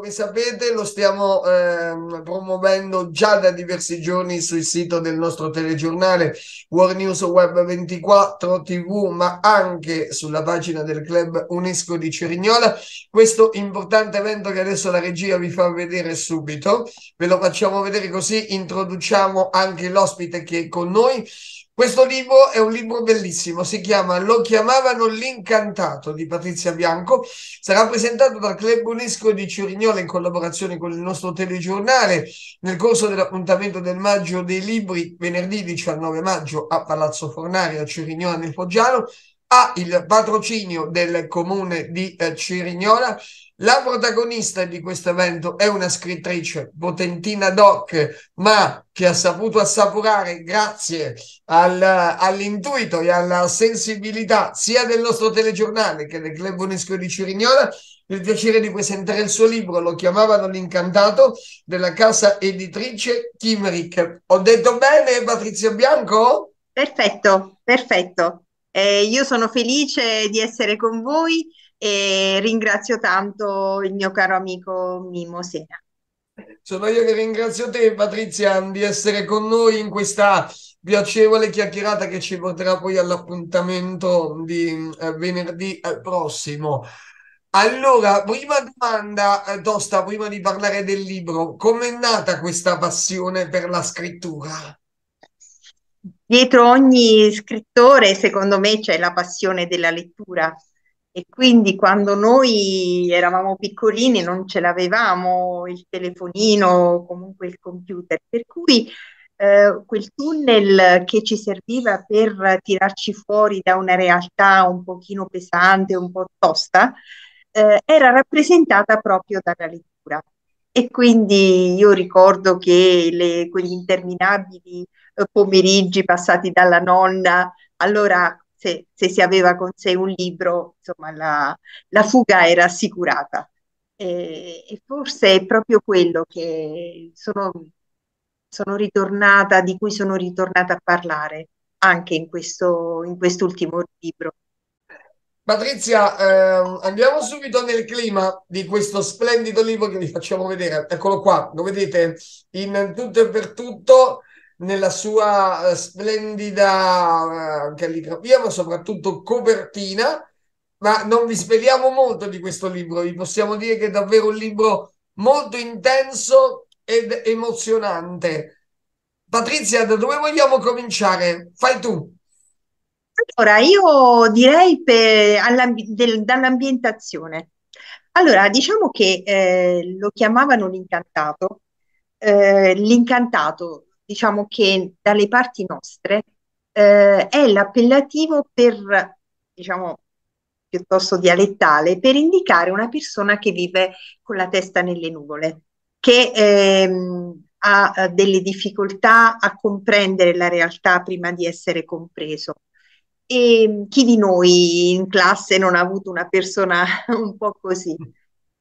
come sapete lo stiamo eh, promuovendo già da diversi giorni sul sito del nostro telegiornale World News Web 24 TV, ma anche sulla pagina del club UNESCO di Cerignola. Questo importante evento che adesso la regia vi fa vedere subito, ve lo facciamo vedere così introduciamo anche l'ospite che è con noi. Questo libro è un libro bellissimo, si chiama Lo chiamavano l'incantato di Patrizia Bianco, sarà presentato dal Club UNESCO di Cirignola in collaborazione con il nostro telegiornale nel corso dell'appuntamento del maggio dei libri venerdì 19 maggio a Palazzo Fornari a Cirignola nel Foggiano ha il patrocinio del comune di eh, Cirignola. La protagonista di questo evento è una scrittrice potentina doc, ma che ha saputo assaporare grazie al, all'intuito e alla sensibilità sia del nostro telegiornale che del Club UNESCO di Cirignola il piacere di presentare il suo libro, lo chiamavano l'incantato, della casa editrice Kimrick. Ho detto bene, Patrizio Bianco? Perfetto, perfetto. Eh, io sono felice di essere con voi e ringrazio tanto il mio caro amico Mimo Sena. Sono io che ringrazio te, Patrizia, di essere con noi in questa piacevole chiacchierata che ci porterà poi all'appuntamento di eh, venerdì eh, prossimo. Allora, prima domanda, eh, Tosta, prima di parlare del libro, com'è nata questa passione per la scrittura? dietro ogni scrittore, secondo me, c'è la passione della lettura. E quindi quando noi eravamo piccolini non ce l'avevamo il telefonino o comunque il computer, per cui eh, quel tunnel che ci serviva per tirarci fuori da una realtà un pochino pesante, un po' tosta, eh, era rappresentata proprio dalla lettura. E quindi io ricordo che le, quegli interminabili eh, pomeriggi passati dalla nonna, allora se, se, si aveva con sé un libro, insomma, la, la fuga era assicurata. E, e, forse è proprio quello che sono, sono, ritornata, di cui sono ritornata a parlare anche in, questo, in quest'ultimo libro. Patrizia, ehm, andiamo subito nel clima di questo splendido libro che vi facciamo vedere. Eccolo qua, lo vedete in tutto e per tutto, nella sua eh, splendida eh, calligrafia, ma soprattutto copertina. Ma non vi speriamo molto di questo libro, vi possiamo dire che è davvero un libro molto intenso ed emozionante. Patrizia, da dove vogliamo cominciare? Fai tu. Allora, io direi per, del- dall'ambientazione. Allora, diciamo che eh, lo chiamavano l'incantato. Eh, l'incantato, diciamo che dalle parti nostre eh, è l'appellativo per, diciamo, piuttosto dialettale, per indicare una persona che vive con la testa nelle nuvole, che ehm, ha delle difficoltà a comprendere la realtà prima di essere compreso e chi di noi in classe non ha avuto una persona un po' così?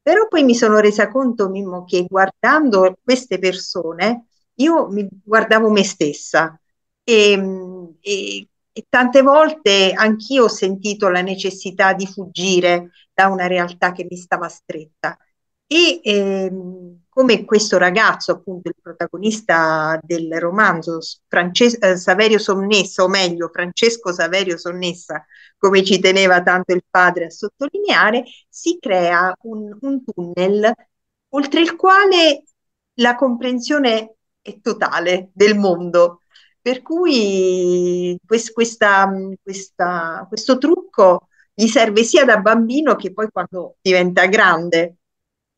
Però poi mi sono resa conto, Mimmo, che guardando queste persone, io mi guardavo me stessa e, ehm, e, e tante volte anch'io ho sentito la necessità di fuggire da una realtà che mi stava stretta. E ehm, come questo ragazzo, appunto il protagonista del romanzo, Frances- eh, Saverio Sonnessa, o meglio Francesco Saverio Sonnessa, come ci teneva tanto il padre a sottolineare, si crea un, un tunnel oltre il quale la comprensione è totale del mondo. Per cui quest- questa, questa, questo trucco gli serve sia da bambino che poi quando diventa grande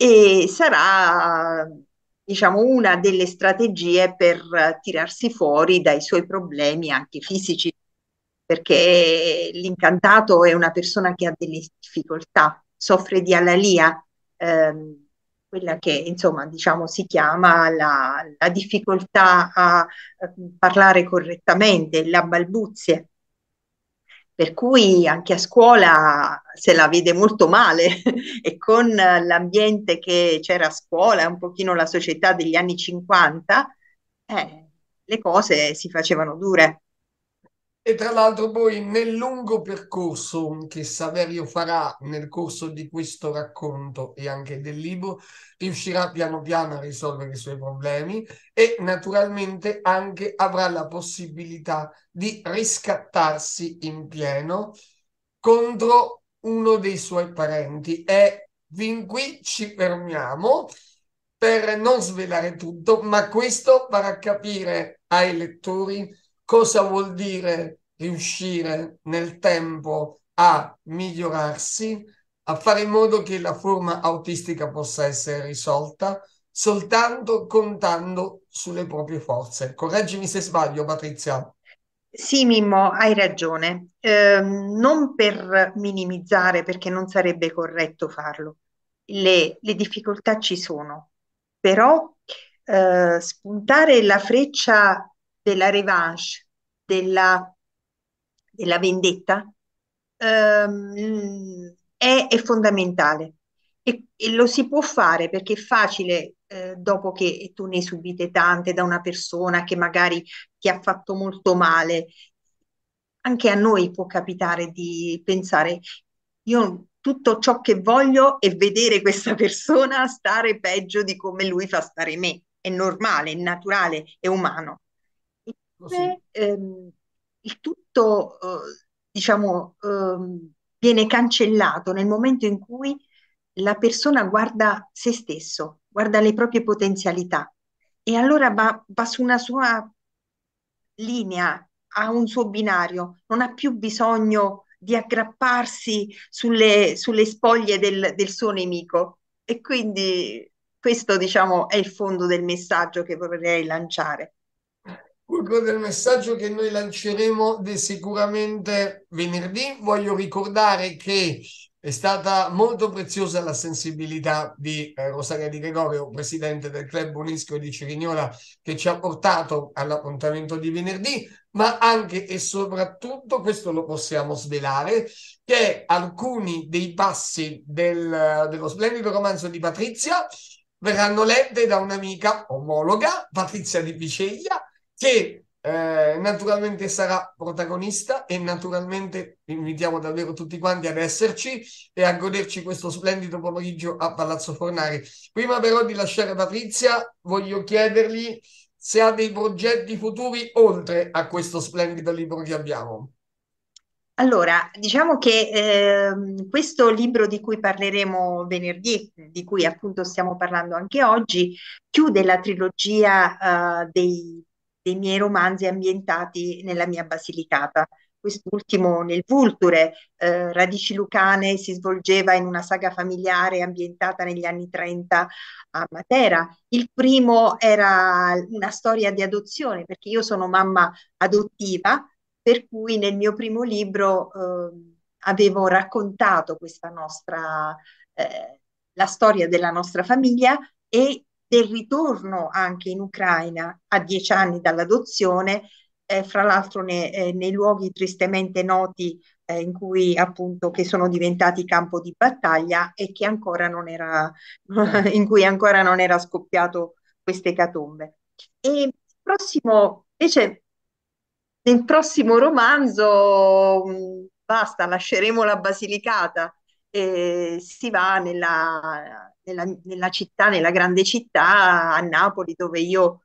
e sarà diciamo una delle strategie per tirarsi fuori dai suoi problemi anche fisici perché l'incantato è una persona che ha delle difficoltà, soffre di alalia, ehm, quella che insomma diciamo si chiama la, la difficoltà a, a eh, parlare correttamente, la balbuzie per cui anche a scuola se la vede molto male e con l'ambiente che c'era a scuola, un pochino la società degli anni 50, eh, le cose si facevano dure. E tra l'altro poi nel lungo percorso che Saverio farà nel corso di questo racconto e anche del libro, riuscirà piano piano a risolvere i suoi problemi e naturalmente anche avrà la possibilità di riscattarsi in pieno contro uno dei suoi parenti. E fin qui ci fermiamo per non svelare tutto, ma questo farà capire ai lettori cosa vuol dire riuscire nel tempo a migliorarsi, a fare in modo che la forma autistica possa essere risolta soltanto contando sulle proprie forze. Correggimi se sbaglio, Patrizia. Sì, Mimmo, hai ragione. Eh, non per minimizzare, perché non sarebbe corretto farlo. Le, le difficoltà ci sono, però eh, spuntare la freccia della revanche, della della vendetta ehm, è, è, fondamentale e, e, lo si può fare perché è facile eh, dopo che tu ne subite tante da una persona che magari ti ha fatto molto male. Anche a noi può capitare di pensare, io tutto ciò che voglio è vedere questa persona stare peggio di come lui fa stare me. È normale, è naturale, è umano. Ehm, il tutto, eh, diciamo, ehm, viene cancellato nel momento in cui la persona guarda se stesso, guarda le proprie potenzialità e allora va, va su una sua linea, ha un suo binario, non ha più bisogno di aggrapparsi sulle, sulle spoglie del, del, suo nemico. E quindi questo, diciamo, è il fondo del messaggio che vorrei lanciare proprio del messaggio che noi lanceremo sicuramente venerdì, voglio ricordare che è stata molto preziosa la sensibilità di eh, Rosaria Di Gregorio, presidente del club Unisco di Cirignola, che ci ha portato all'appuntamento di venerdì, ma anche e soprattutto, questo lo possiamo svelare, che alcuni dei passi del, dello splendido romanzo di Patrizia verranno lette da un'amica omologa, Patrizia Di Piceglia, che eh, naturalmente sarà protagonista e naturalmente invitiamo davvero tutti quanti ad esserci e a goderci questo splendido pomeriggio a Palazzo Fornari. Prima però di lasciare Patrizia, voglio chiedergli se ha dei progetti futuri oltre a questo splendido libro che abbiamo. Allora, diciamo che eh, questo libro di cui parleremo venerdì, di cui appunto stiamo parlando anche oggi, chiude la trilogia eh, dei dei miei romanzi ambientati nella mia Basilicata. Quest'ultimo nel Vulture, eh, Radici Lucane si svolgeva in una saga familiare ambientata negli anni 30 a Matera. Il primo era una storia di adozione, perché io sono mamma adottiva, per cui nel mio primo libro eh, avevo raccontato questa nostra, eh, la storia della nostra famiglia e del ritorno anche in Ucraina a dieci anni dall'adozione, eh, fra l'altro ne, eh, nei luoghi tristemente noti eh, in cui appunto che sono diventati campo di battaglia e che ancora non era, in cui ancora non era scoppiato queste catombe. E il prossimo, invece, nel prossimo romanzo, mh, mm, basta, lasceremo la Basilicata e eh, si va nella, nella, nella città, nella grande città, a Napoli, dove io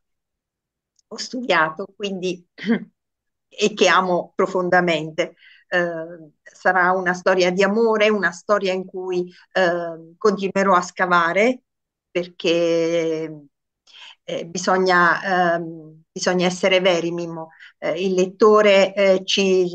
ho studiato, quindi e che amo profondamente. Eh, sarà una storia di amore, una storia in cui eh, continuerò a scavare perché eh, bisogna, ehm, bisogna, essere veri, Mimmo. Eh, il lettore eh, ci,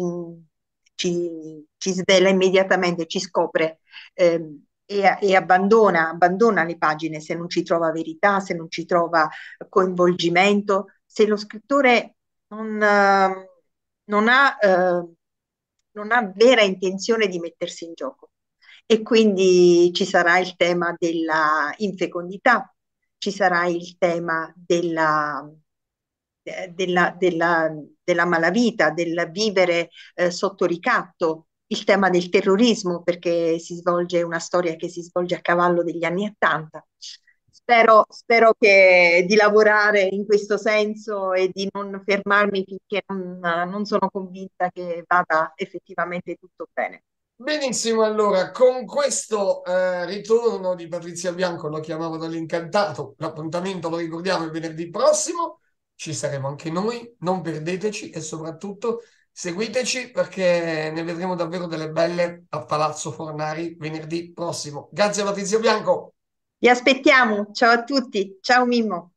ci, ci, svela immediatamente, ci scopre. Ehm, e, e abbandona, abbandona le pagine se non ci trova verità, se non ci trova coinvolgimento, se lo scrittore non, ehm, non, ha, eh, non ha vera intenzione di mettersi in gioco. E quindi ci sarà il tema della infecondità, ci sarà il tema della, eh, della, della, della malavita, del vivere eh, sotto ricatto, il tema del terrorismo, perché si svolge una storia che si svolge a cavallo degli anni 80. Spero, spero che di lavorare in questo senso e di non fermarmi finché non, non sono convinta che vada effettivamente tutto bene. Benissimo, allora con questo eh, ritorno di Patrizia Bianco, lo chiamavo dall'incantato, l'appuntamento lo ricordiamo il venerdì prossimo, ci saremo anche noi, non perdeteci e soprattutto Seguiteci perché ne vedremo davvero delle belle a Palazzo Fornari venerdì prossimo. Grazie Patrizia Bianco. Vi aspettiamo. Ciao a tutti. Ciao Mimmo.